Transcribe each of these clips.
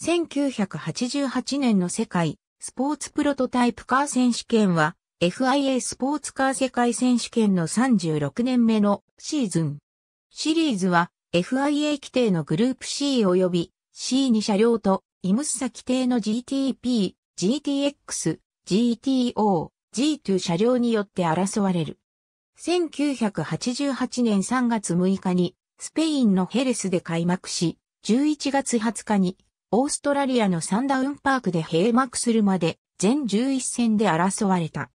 1988年の世界スポーツプロトタイプカー選手権は FIA スポーツカー世界選手権の36年目のシーズン。シリーズは FIA 規定のグループ C 及び C2 車両とイムッサ規定の GTP、GTX、GTO、G2 車両によって争われる。1988年3月6日にスペインのヘレスで開幕し、11月20日にオーストラリアのサンダウンパークで閉幕するまで全11戦で争われた。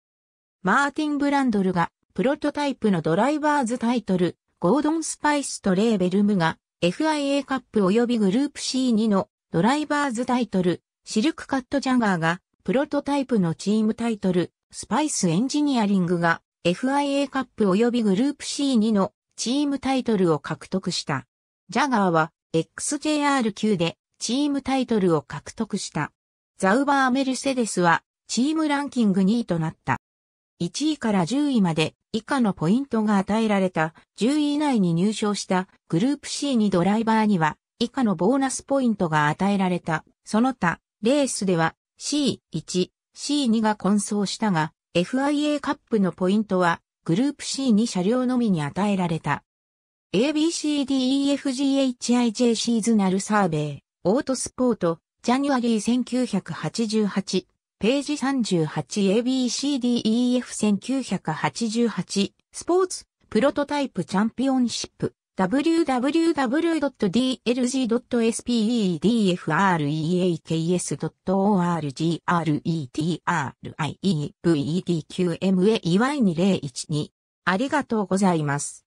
マーティン・ブランドルがプロトタイプのドライバーズタイトル、ゴードン・スパイスとレーベルムが FIA カップ及びグループ C2 のドライバーズタイトル、シルクカットジャガーがプロトタイプのチームタイトル、スパイスエンジニアリングが FIA カップ及びグループ C2 のチームタイトルを獲得した。ジャガーは XJR 級でチームタイトルを獲得した。ザウバー・メルセデスはチームランキング2位となった。1位から10位まで以下のポイントが与えられた10位以内に入賞したグループ C にドライバーには以下のボーナスポイントが与えられた。その他、レースでは C1、C2 が混走したが FIA カップのポイントはグループ C に車両のみに与えられた。ABCDEFGHIJ シーズナルサーベイオートスポート、ジャニュアリー1988、ページ 38ABCDEF1988、スポーツ、プロトタイプチャンピオンシップ、w w w d l g s p e d f r e a k s o r g r e t r i e v e d q m a y 2 0 1 2ありがとうございます。